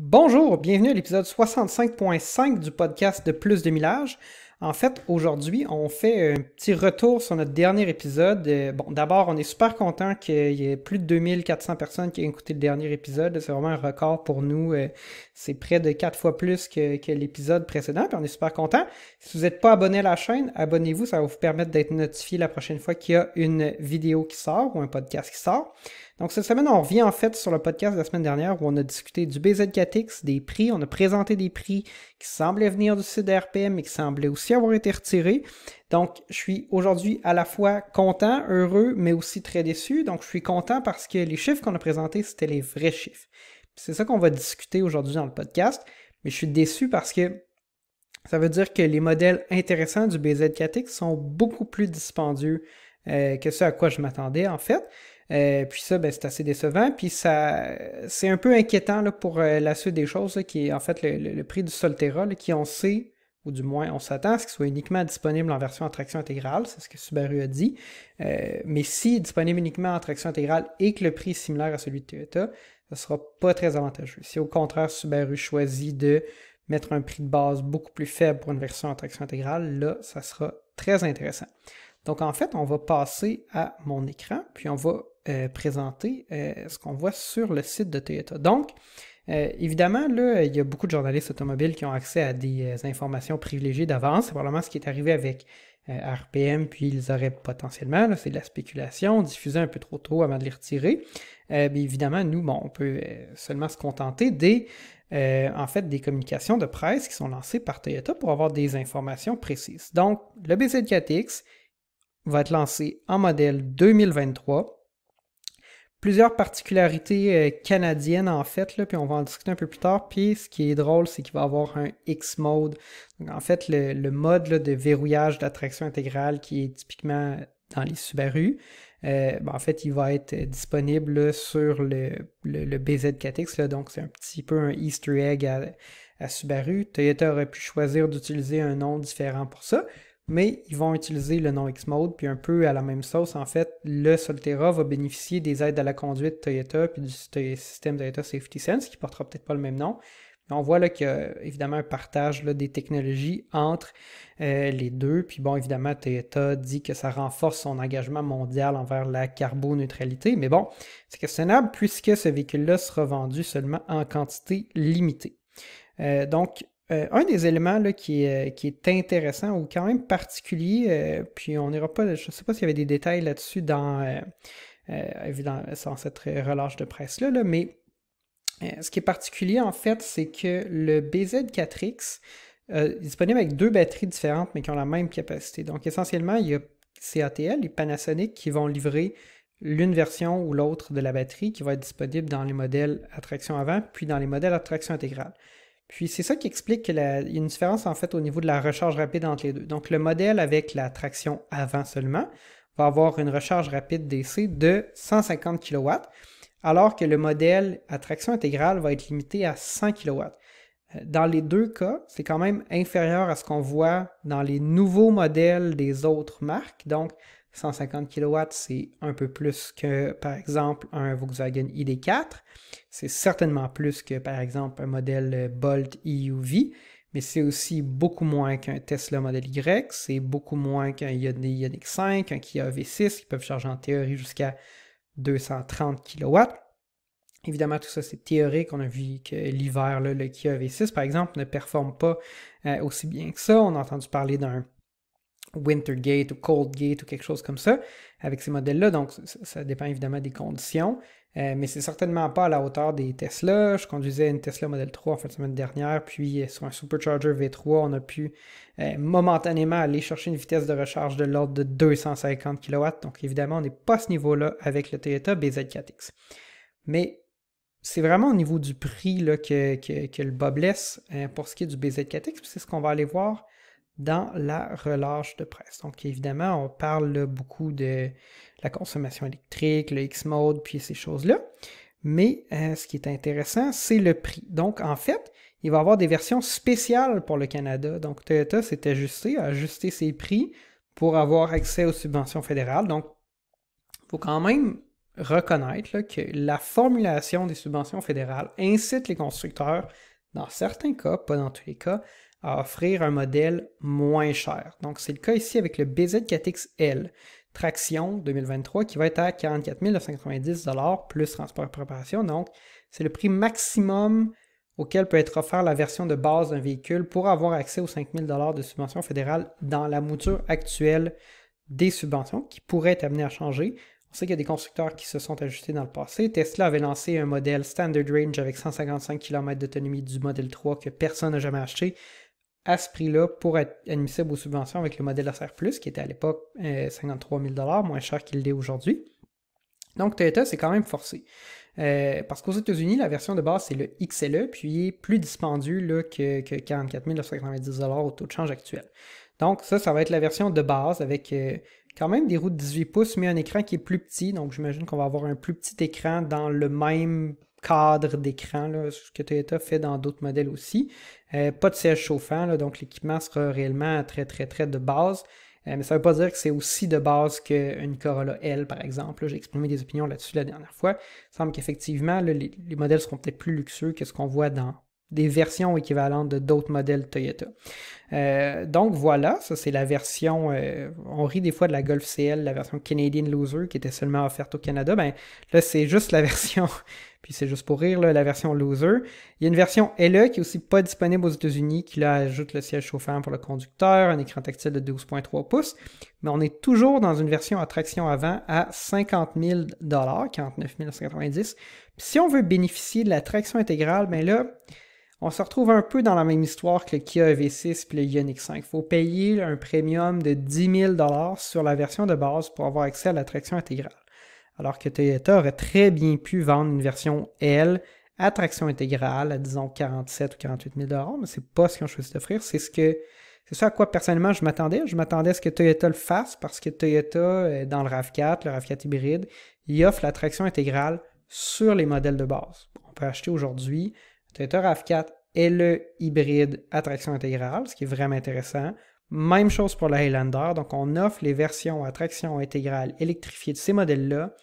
Bonjour, bienvenue à l'épisode 65.5 du podcast de Plus de Millage. En fait, aujourd'hui, on fait un petit retour sur notre dernier épisode. Euh, bon, d'abord, on est super content qu'il y ait plus de 2400 personnes qui aient écouté le dernier épisode. C'est vraiment un record pour nous. Euh, c'est près de 4 fois plus que, l'épisode précédent, puis on est super content. Si vous n'êtes pas abonné à la chaîne, abonnez-vous, ça va vous permettre d'être notifié la prochaine fois qu'il y a une vidéo qui sort ou un podcast qui sort. Donc cette semaine, on revient en fait sur le podcast de la semaine dernière où on a discuté du BZ4X, des prix, on a présenté des prix qui semblaient venir du site RPM et qui semblaient aussi avoir été retirés. Donc je suis aujourd'hui à la fois content, heureux, mais aussi très déçu. Donc je suis content parce que les chiffres qu'on a présentés, c'était les vrais chiffres. C'est ça qu'on va discuter aujourd'hui dans le podcast, mais je suis déçu parce que ça veut dire que les modèles intéressants du BZ4X sont beaucoup plus dispendieux euh, que ce à quoi je m'attendais en fait. Euh, puis ça, ben, c'est assez décevant. Puis ça, c'est un peu inquiétant là, pour euh, la suite des choses, qui est en fait le, prix du Solterra, qui on sait, ou du moins on s'attend à ce qu'il soit uniquement disponible en version en traction intégrale, c'est ce que Subaru a dit. Euh, mais si disponible uniquement en traction intégrale et que le prix est similaire à celui de Toyota, ça sera pas très avantageux. Si au contraire Subaru choisit de mettre un prix de base beaucoup plus faible pour une version en traction intégrale, là, ça sera très intéressant. Donc en fait, on va passer à mon écran, puis on va euh, présenter euh, ce qu'on voit sur le site de Toyota. Donc, euh, évidemment, là, il y a beaucoup de journalistes automobiles qui ont accès à des informations privilégiées d'avance. C'est probablement ce qui est arrivé avec RPM, puis ils auraient potentiellement, c'est de la spéculation, diffusé un peu trop tôt avant de les retirer. évidemment, nous, bon, on peut seulement se contenter des, en fait, des communications de presse qui sont lancées par Toyota pour avoir des informations précises. Donc, le BZ4X, va être lancé en modèle 2023. Plusieurs particularités euh, canadiennes en fait, puis on va en discuter un peu plus tard. Puis ce qui est drôle, c'est qu'il va avoir un X-mode. en fait, le, mode de verrouillage d'attraction intégrale qui est typiquement dans les Subaru. Euh, ben, en fait, il va être euh, disponible sur le, BZ4X, donc c'est un petit peu un easter egg à, à Subaru. Toyota aurait pu choisir d'utiliser un nom différent pour ça, mais ils vont utiliser le nom X-Mode, puis un peu à la même sauce, en fait, le Solterra va bénéficier des aides à la conduite Toyota, puis du système Toyota Safety Sense, qui portera peut-être pas le même nom. on voit là qu'il y a évidemment un partage des technologies entre euh, les deux. Puis bon, évidemment, Toyota dit que ça renforce son engagement mondial envers la carboneutralité. Mais bon, c'est questionnable puisque ce véhicule-là sera vendu seulement en quantité limitée. Euh, donc, euh, un des éléments euh, qui, est intéressant ou quand même particulier, euh, puis on n'ira pas, je ne sais pas s'il y avait des détails là-dessus dans, cette relâche de presse-là, là, mais ce qui est particulier en fait, c'est que le BZ4X est disponible avec deux batteries différentes mais qui ont la même capacité. Donc essentiellement, il y a CATL et Panasonic qui vont livrer l'une version ou l'autre de la batterie qui va être disponible dans les modèles à traction avant, puis dans les modèles à traction intégrale. Puis c'est ça qui explique qu'il y a une différence en fait au niveau de la recharge rapide entre les deux. Donc le modèle avec la traction avant seulement va avoir une recharge rapide DC de 150 kW, alors que le modèle à traction intégrale va être limité à 100 kW. Euh, dans les deux cas, c'est quand même inférieur à ce qu'on voit dans les nouveaux modèles des autres marques. Donc 150 kW, c'est un peu plus que, par exemple, un Volkswagen ID4. C'est certainement plus que, par exemple, un modèle Bolt EUV, mais c'est aussi beaucoup moins qu'un Tesla modèle Y. C'est beaucoup moins qu'un Ioniq 5, un Kia V6, qui peuvent charger en théorie jusqu'à 230 kW. Évidemment, tout ça, c'est théorique. On a vu que l'hiver, le Kia V6, par exemple, ne performe pas euh, aussi bien que ça. On a entendu parler d'un Wintergate ou Coldgate ou quelque chose comme ça avec ces modèles-là. Donc, ça, dépend évidemment des conditions, euh, mais c'est certainement pas à la hauteur des Tesla. Je conduisais une Tesla Model 3 en fin semaine dernière, puis euh, sur un Supercharger V3, on a pu euh, momentanément aller chercher une vitesse de recharge de l'ordre de 250 kW. Donc, évidemment, on n'est pas à ce niveau-là avec le Toyota BZ4X. Mais c'est vraiment au niveau du prix là, que, le bas laisse pour ce qui est du BZ4X, c'est ce qu'on va aller voir dans la relâche de presse. Donc, évidemment, on parle beaucoup de la consommation électrique, le X-Mode, puis ces choses-là. Mais euh, ce qui est intéressant, c'est le prix. Donc, en fait, il va y avoir des versions spéciales pour le Canada. Donc, Toyota s'est ajusté, a ajusté ses prix pour avoir accès aux subventions fédérales. Donc, il faut quand même reconnaître que la formulation des subventions fédérales incite les constructeurs, dans certains cas, pas dans tous les cas, à offrir un modèle moins cher. Donc, c'est le cas ici avec le BZ4XL traction 2023 qui va être à 44 990 plus transport et préparation. Donc, c'est le prix maximum auquel peut être offert la version de base d'un véhicule pour avoir accès aux 5000 000 de subvention fédérale dans la mouture actuelle des subventions qui pourrait être amenée à changer. On sait qu'il y a des constructeurs qui se sont ajustés dans le passé. Tesla avait lancé un modèle Standard Range avec 155 km d'autonomie du modèle 3 que personne n'a jamais acheté à ce prix-là pour être admissible aux subventions avec le modèle SR, qui était à l'époque 53 euh, 000 moins cher qu'il l'est aujourd'hui. Donc Toyota, c'est quand même forcé. Euh, parce qu'aux États-Unis, la version de base, c'est le XLE, puis il est plus dispendieux là, que, que 44 990 au taux de change actuel. Donc ça, ça va être la version de base avec euh, quand même des roues de 18 pouces, mais un écran qui est plus petit. Donc j'imagine qu'on va avoir un plus petit écran dans le même cadre d'écran, ce que Toyota fait dans d'autres modèles aussi. Euh, pas de siège chauffant, là, donc l'équipement sera réellement très, très, très de base. Euh, mais ça veut pas dire que c'est aussi de base qu'une Corolla L, par exemple. J'ai exprimé des opinions là-dessus la dernière fois. Il semble qu'effectivement, les, les, modèles seront peut-être plus luxueux que ce qu'on voit dans des versions équivalentes de d'autres modèles Toyota. Euh, donc voilà, ça c'est la version, euh, on rit des fois de la Golf CL, la version Canadian Loser qui était seulement offerte au Canada, ben là c'est juste la version, puis c'est juste pour rire, là, la version Loser. Il y a une version LE qui est aussi pas disponible aux États-Unis, qui là ajoute le siège chauffant pour le conducteur, un écran tactile de 12.3 pouces, mais on est toujours dans une version à traction avant à 50 000 49 190. Puis si on veut bénéficier de la traction intégrale, ben là on se retrouve un peu dans la même histoire que le Kia EV6 et le Ioniq 5. Il faut payer un premium de 10 000 sur la version de base pour avoir accès à l'attraction traction intégrale. Alors que Toyota aurait très bien pu vendre une version L à traction intégrale à disons 47 ou 48 000 mais c'est pas ce qu'on choisit choisi d'offrir. C'est ce que c'est ça à quoi personnellement je m'attendais. Je m'attendais à ce que Toyota le fasse parce que Toyota, dans le RAV4, le RAV4 hybride, il offre la traction intégrale sur les modèles de base. On peut acheter aujourd'hui un RAV4 le hybride à traction intégrale, ce qui est vraiment intéressant. Même chose pour le Highlander. Donc, on offre les versions à traction intégrale électrifiées de ces modèles-là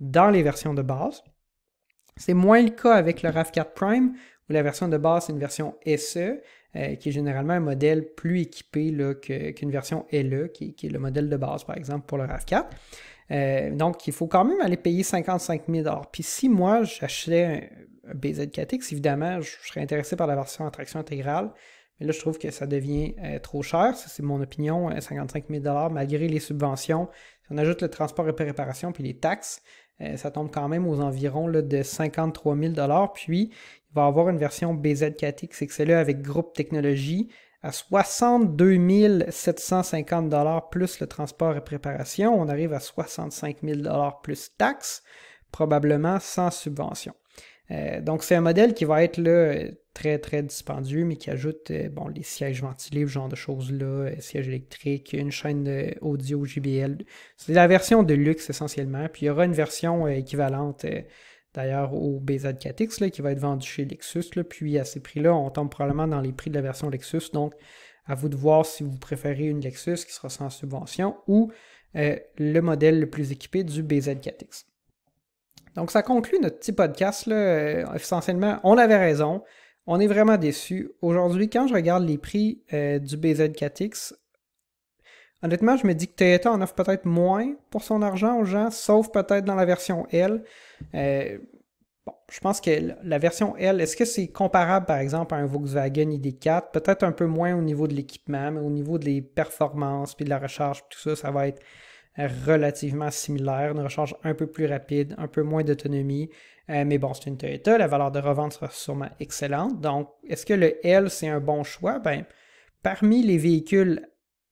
dans les versions de base. C'est moins le cas avec le RAV4 Prime, où la version de base est une version SE, euh, qui est généralement un modèle plus équipé qu'une version LE, qui, est le modèle de base, par exemple, pour le RAV4. Euh, donc, il faut quand même aller payer 55 000 Puis si moi, j'achetais BZ4X. Évidemment, je serais intéressé par la version en traction intégrale, mais là, je trouve que ça devient euh, trop cher. c'est mon opinion, 55 euh, 000 malgré les subventions. Si on ajoute le transport et préparation, puis les taxes, euh, ça tombe quand même aux environs de 53 000 Puis, il va y avoir une version BZ4X e avec groupe technologie à 62 750 plus le transport et préparation. On arrive à 65 000 plus taxes, probablement sans subvention. Euh, donc, c'est un modèle qui va être là, très, très dispendieux, mais qui ajoute euh, bon, les sièges ventilés, ce genre de choses-là, euh, sièges électriques, une chaîne audio JBL. C'est la version de luxe essentiellement. Puis il y aura une version équivalente d'ailleurs au BZ4X là, qui va être vendu chez Lexus. Là, puis à ces prix-là, on tombe probablement dans les prix de la version Lexus. Donc, à vous de voir si vous préférez une Lexus qui sera sans subvention ou le modèle le plus équipé du BZ4X. Donc, ça conclut notre petit podcast. Là. Euh, essentiellement, on avait raison. On est vraiment déçu. Aujourd'hui, quand je regarde les prix euh, du BZ4X, honnêtement, je me dis que Toyota en offre peut-être moins pour son argent aux gens, sauf peut-être dans la version L. Euh, bon, je pense que la version L, est-ce que c'est comparable par exemple à un Volkswagen ID4 Peut-être un peu moins au niveau de l'équipement, mais au niveau des performances puis de la recharge, tout ça, ça va être relativement similaire, une recharge un peu plus rapide, un peu moins d'autonomie. Euh, mais bon, c'est une Toyota, la valeur de revente sera sûrement excellente. Donc, est-ce que le L, c'est un bon choix? Ben, parmi les véhicules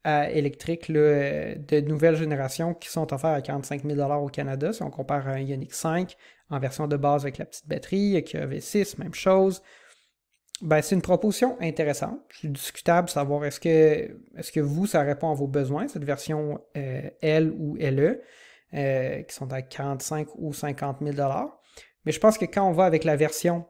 euh, électriques euh, de nouvelle génération qui sont offerts à 45 000 au Canada, si on compare à un Ioniq 5 en version de base avec la petite batterie, avec V6, même chose, ben, c'est une proposition intéressante. C'est discutable savoir est-ce que, est que vous, ça répond à vos besoins, cette version euh, L ou LE, euh, qui sont à 45 ou 50 000 Mais je pense que quand on va avec la version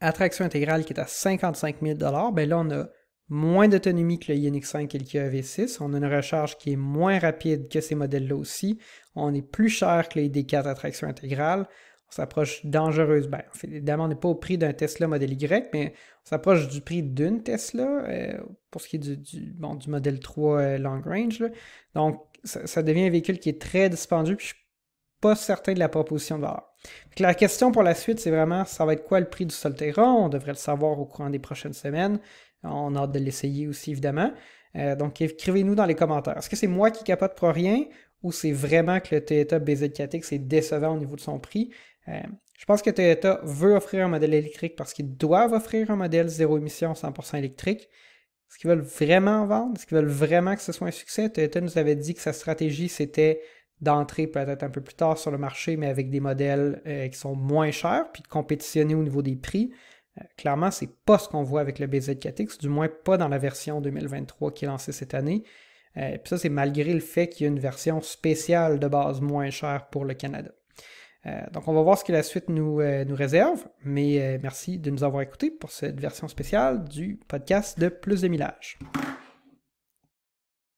attraction intégrale qui est à 55 000 ben là, on a moins d'autonomie que le inx 5 et le Kia 6 On a une recharge qui est moins rapide que ces modèles-là aussi. On est plus cher que les D4 attraction intégrale on s'approche dangereusement. évidemment, on n'est pas au prix d'un Tesla modèle Y, mais on s'approche du prix d'une Tesla euh, pour ce qui est du, bon, du modèle 3 euh, long range. Donc, ça, devient un véhicule qui est très dispendieux, puis je suis pas certain de la proposition de valeur. la question pour la suite, c'est vraiment ça va être quoi le prix du Solterra On devrait le savoir au courant des prochaines semaines. On a hâte de l'essayer aussi, évidemment. Euh, donc, écrivez-nous dans les commentaires. Est-ce que c'est moi qui capote pour rien ou c'est vraiment que le Toyota BZ4X est décevant au niveau de son prix? Euh, je pense que Toyota veut offrir un modèle électrique parce qu'ils doivent offrir un modèle zéro émission 100% électrique. Ce qu'ils veulent vraiment vendre, ce qu'ils veulent vraiment que ce soit un succès. Toyota nous avait dit que sa stratégie, c'était d'entrer peut-être un peu plus tard sur le marché, mais avec des modèles euh, qui sont moins chers, puis de compétitionner au niveau des prix. Euh, clairement, c'est pas ce qu'on voit avec le BZ4X, du moins pas dans la version 2023 qui est lancée cette année. Et puis ça, c'est malgré le fait qu'il y a une version spéciale de base moins chère pour le Canada. Euh, donc, on va voir ce que la suite nous, euh, réserve, mais euh, merci de nous avoir écoutés pour cette version spéciale du podcast de Plus de Millage.